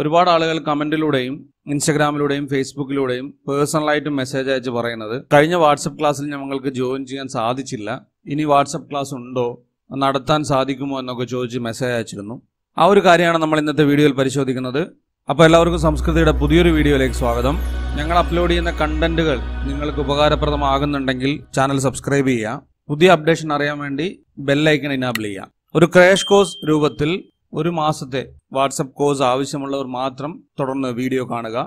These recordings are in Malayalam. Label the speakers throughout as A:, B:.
A: ഒരുപാട് ആളുകൾ കമന്റിലൂടെയും ഇൻസ്റ്റഗ്രാമിലൂടെയും ഫേസ്ബുക്കിലൂടെയും പേഴ്സണലായിട്ട് മെസ്സേജ് അയച്ച് പറയുന്നത് കഴിഞ്ഞ വാട്സപ്പ് ക്ലാസ്സിൽ ഞങ്ങൾക്ക് ജോയിൻ ചെയ്യാൻ സാധിച്ചില്ല ഇനി വാട്സപ്പ് ക്ലാസ് ഉണ്ടോ നടത്താൻ സാധിക്കുമോ എന്നൊക്കെ ചോദിച്ച് മെസ്സേജ് അയച്ചിരുന്നു ആ ഒരു കാര്യമാണ് നമ്മൾ ഇന്നത്തെ വീഡിയോയിൽ പരിശോധിക്കുന്നത് അപ്പോൾ എല്ലാവർക്കും സംസ്കൃതിയുടെ പുതിയൊരു വീഡിയോയിലേക്ക് സ്വാഗതം ഞങ്ങൾ അപ്ലോഡ് ചെയ്യുന്ന കണ്ടന്റുകൾ നിങ്ങൾക്ക് ഉപകാരപ്രദമാകുന്നുണ്ടെങ്കിൽ ചാനൽ സബ്സ്ക്രൈബ് ചെയ്യുക പുതിയ അപ്ഡേഷൻ അറിയാൻ വേണ്ടി ബെല്ലൈക്കൺ ഇനാബിൾ ചെയ്യുക ഒരു ക്രാഷ് കോഴ്സ് രൂപത്തിൽ ഒരു മാസത്തെ വാട്സപ്പ് കോഴ്സ് ആവശ്യമുള്ളവർ മാത്രം തുടർന്ന് വീഡിയോ കാണുക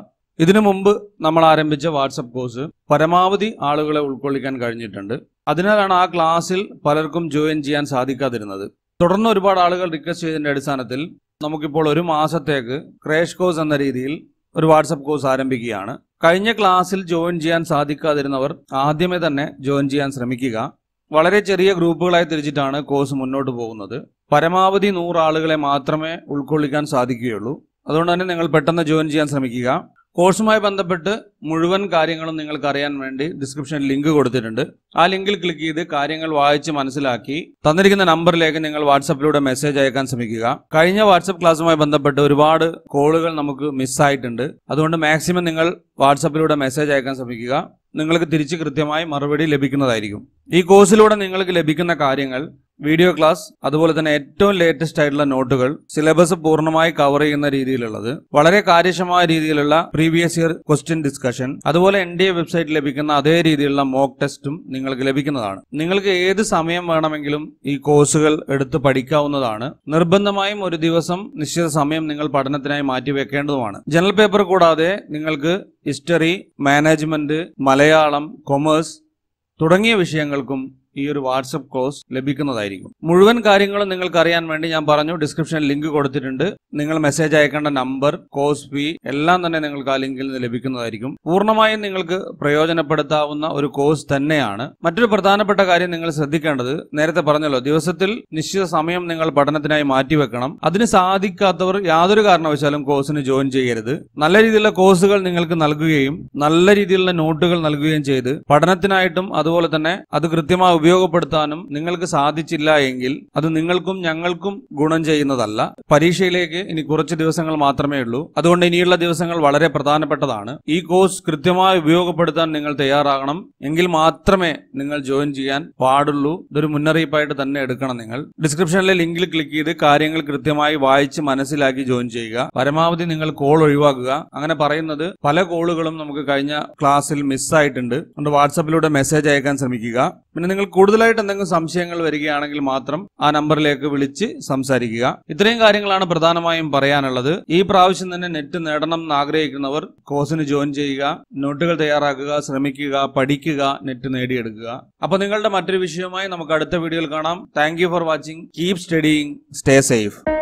A: ഇതിനു മുമ്പ് നമ്മൾ ആരംഭിച്ച വാട്സപ്പ് കോഴ്സ് പരമാവധി ആളുകളെ ഉൾക്കൊള്ളിക്കാൻ കഴിഞ്ഞിട്ടുണ്ട് അതിനാലാണ് ആ ക്ലാസ്സിൽ പലർക്കും ജോയിൻ ചെയ്യാൻ സാധിക്കാതിരുന്നത് തുടർന്ന് ഒരുപാട് ആളുകൾ റിക്വസ്റ്റ് ചെയ്തതിന്റെ അടിസ്ഥാനത്തിൽ നമുക്കിപ്പോൾ ഒരു മാസത്തേക്ക് ക്രേഷ് കോഴ്സ് എന്ന രീതിയിൽ ഒരു വാട്സപ്പ് കോഴ്സ് ആരംഭിക്കുകയാണ് കഴിഞ്ഞ ക്ലാസ്സിൽ ജോയിൻ ചെയ്യാൻ സാധിക്കാതിരുന്നവർ ആദ്യമേ തന്നെ ജോയിൻ ചെയ്യാൻ ശ്രമിക്കുക വളരെ ചെറിയ ഗ്രൂപ്പുകളായി തിരിച്ചിട്ടാണ് കോഴ്സ് മുന്നോട്ട് പോകുന്നത് പരമാവധി നൂറ് ആളുകളെ മാത്രമേ ഉൾക്കൊള്ളിക്കാൻ സാധിക്കുകയുള്ളൂ അതുകൊണ്ട് തന്നെ നിങ്ങൾ പെട്ടെന്ന് ജോയിൻ ചെയ്യാൻ ശ്രമിക്കുക കോഴ്സുമായി ബന്ധപ്പെട്ട് മുഴുവൻ കാര്യങ്ങളും നിങ്ങൾക്ക് അറിയാൻ വേണ്ടി ഡിസ്ക്രിപ്ഷനിൽ ലിങ്ക് കൊടുത്തിട്ടുണ്ട് ആ ലിങ്കിൽ ക്ലിക്ക് ചെയ്ത് കാര്യങ്ങൾ വായിച്ച് മനസ്സിലാക്കി തന്നിരിക്കുന്ന നമ്പറിലേക്ക് നിങ്ങൾ വാട്സപ്പിലൂടെ മെസ്സേജ് അയക്കാൻ ശ്രമിക്കുക കഴിഞ്ഞ വാട്സപ്പ് ക്ലാസ്സുമായി ബന്ധപ്പെട്ട് ഒരുപാട് കോളുകൾ നമുക്ക് മിസ്സായിട്ടുണ്ട് അതുകൊണ്ട് മാക്സിമം നിങ്ങൾ വാട്സപ്പിലൂടെ മെസ്സേജ് അയക്കാൻ ശ്രമിക്കുക നിങ്ങൾക്ക് തിരിച്ച് കൃത്യമായി മറുപടി ലഭിക്കുന്നതായിരിക്കും ഈ കോഴ്സിലൂടെ നിങ്ങൾക്ക് ലഭിക്കുന്ന കാര്യങ്ങൾ വീഡിയോ ക്ലാസ് അതുപോലെ തന്നെ ഏറ്റവും ലേറ്റസ്റ്റ് ആയിട്ടുള്ള നോട്ടുകൾ സിലബസ് പൂർണ്ണമായി കവർ ചെയ്യുന്ന രീതിയിലുള്ളത് വളരെ കാര്യക്ഷമമായ രീതിയിലുള്ള പ്രീവിയസ് ഇയർ ക്വസ്റ്റ്യൻ ഡിസ്കഷൻ അതുപോലെ എൻ ഡി എ വെബ്സൈറ്റ് ലഭിക്കുന്ന അതേ രീതിയിലുള്ള മോക്ക് ടെസ്റ്റും നിങ്ങൾക്ക് ലഭിക്കുന്നതാണ് നിങ്ങൾക്ക് ഏത് സമയം വേണമെങ്കിലും ഈ കോഴ്സുകൾ എടുത്ത് പഠിക്കാവുന്നതാണ് നിർബന്ധമായും ഒരു ദിവസം നിശ്ചിത സമയം നിങ്ങൾ പഠനത്തിനായി മാറ്റിവെക്കേണ്ടതുമാണ് ജനറൽ പേപ്പർ കൂടാതെ നിങ്ങൾക്ക് ഹിസ്റ്ററി മാനേജ്മെന്റ് മലയാളം കൊമേഴ്സ് തുടങ്ങിയ വിഷയങ്ങൾക്കും ഈ ഒരു വാട്സപ്പ് കോഴ്സ് ലഭിക്കുന്നതായിരിക്കും മുഴുവൻ കാര്യങ്ങളും നിങ്ങൾക്ക് അറിയാൻ വേണ്ടി ഞാൻ പറഞ്ഞു ഡിസ്ക്രിപ്ഷൻ ലിങ്ക് കൊടുത്തിട്ടുണ്ട് നിങ്ങൾ മെസ്സേജ് അയക്കേണ്ട നമ്പർ കോഴ്സ് ഫീ എല്ലാം തന്നെ നിങ്ങൾക്ക് ആ ലിങ്കിൽ നിന്ന് ലഭിക്കുന്നതായിരിക്കും പൂർണ്ണമായും നിങ്ങൾക്ക് പ്രയോജനപ്പെടുത്താവുന്ന ഒരു കോഴ്സ് തന്നെയാണ് മറ്റൊരു പ്രധാനപ്പെട്ട കാര്യം നിങ്ങൾ ശ്രദ്ധിക്കേണ്ടത് നേരത്തെ പറഞ്ഞല്ലോ ദിവസത്തിൽ നിശ്ചിത സമയം നിങ്ങൾ പഠനത്തിനായി മാറ്റിവെക്കണം അതിന് സാധിക്കാത്തവർ യാതൊരു കാരണവശാലും കോഴ്സിന് ജോയിൻ ചെയ്യരുത് നല്ല രീതിയിലുള്ള കോഴ്സുകൾ നിങ്ങൾക്ക് നൽകുകയും നല്ല രീതിയിലുള്ള നോട്ടുകൾ നൽകുകയും ചെയ്ത് പഠനത്തിനായിട്ടും അതുപോലെ തന്നെ അത് കൃത്യമായി ഉപയോഗപ്പെടുത്താനും നിങ്ങൾക്ക് സാധിച്ചില്ല എങ്കിൽ അത് നിങ്ങൾക്കും ഞങ്ങൾക്കും ഗുണം ചെയ്യുന്നതല്ല പരീക്ഷയിലേക്ക് ഇനി കുറച്ച് ദിവസങ്ങൾ മാത്രമേ ഉള്ളൂ അതുകൊണ്ട് ഇനിയുള്ള ദിവസങ്ങൾ വളരെ പ്രധാനപ്പെട്ടതാണ് ഈ കോഴ്സ് കൃത്യമായി ഉപയോഗപ്പെടുത്താൻ നിങ്ങൾ തയ്യാറാകണം എങ്കിൽ മാത്രമേ നിങ്ങൾ ജോയിൻ ചെയ്യാൻ പാടുള്ളൂ ഇതൊരു മുന്നറിയിപ്പായിട്ട് തന്നെ എടുക്കണം നിങ്ങൾ ഡിസ്ക്രിപ്ഷനിലെ ലിങ്കിൽ ക്ലിക്ക് ചെയ്ത് കാര്യങ്ങൾ കൃത്യമായി വായിച്ച് മനസ്സിലാക്കി ജോയിൻ ചെയ്യുക പരമാവധി നിങ്ങൾ കോൾ ഒഴിവാക്കുക അങ്ങനെ പറയുന്നത് പല കോളുകളും നമുക്ക് കഴിഞ്ഞ ക്ലാസ്സിൽ മിസ്സായിട്ടുണ്ട് അതുകൊണ്ട് വാട്സാപ്പിലൂടെ മെസ്സേജ് അയക്കാൻ ശ്രമിക്കുക പിന്നെ നിങ്ങൾ കൂടുതലായിട്ട് എന്തെങ്കിലും സംശയങ്ങൾ വരികയാണെങ്കിൽ മാത്രം ആ നമ്പറിലേക്ക് വിളിച്ച് സംസാരിക്കുക ഇത്രയും കാര്യങ്ങളാണ് പ്രധാനമായും പറയാനുള്ളത് ഈ പ്രാവശ്യം തന്നെ നെറ്റ് നേടണം എന്ന് ആഗ്രഹിക്കുന്നവർ കോഴ്സിന് ജോയിൻ ചെയ്യുക നോട്ടുകൾ തയ്യാറാക്കുക ശ്രമിക്കുക പഠിക്കുക നെറ്റ് നേടിയെടുക്കുക അപ്പൊ നിങ്ങളുടെ മറ്റൊരു വിഷയവുമായി നമുക്ക് അടുത്ത വീഡിയോയിൽ കാണാം thank for watching keep studying stay safe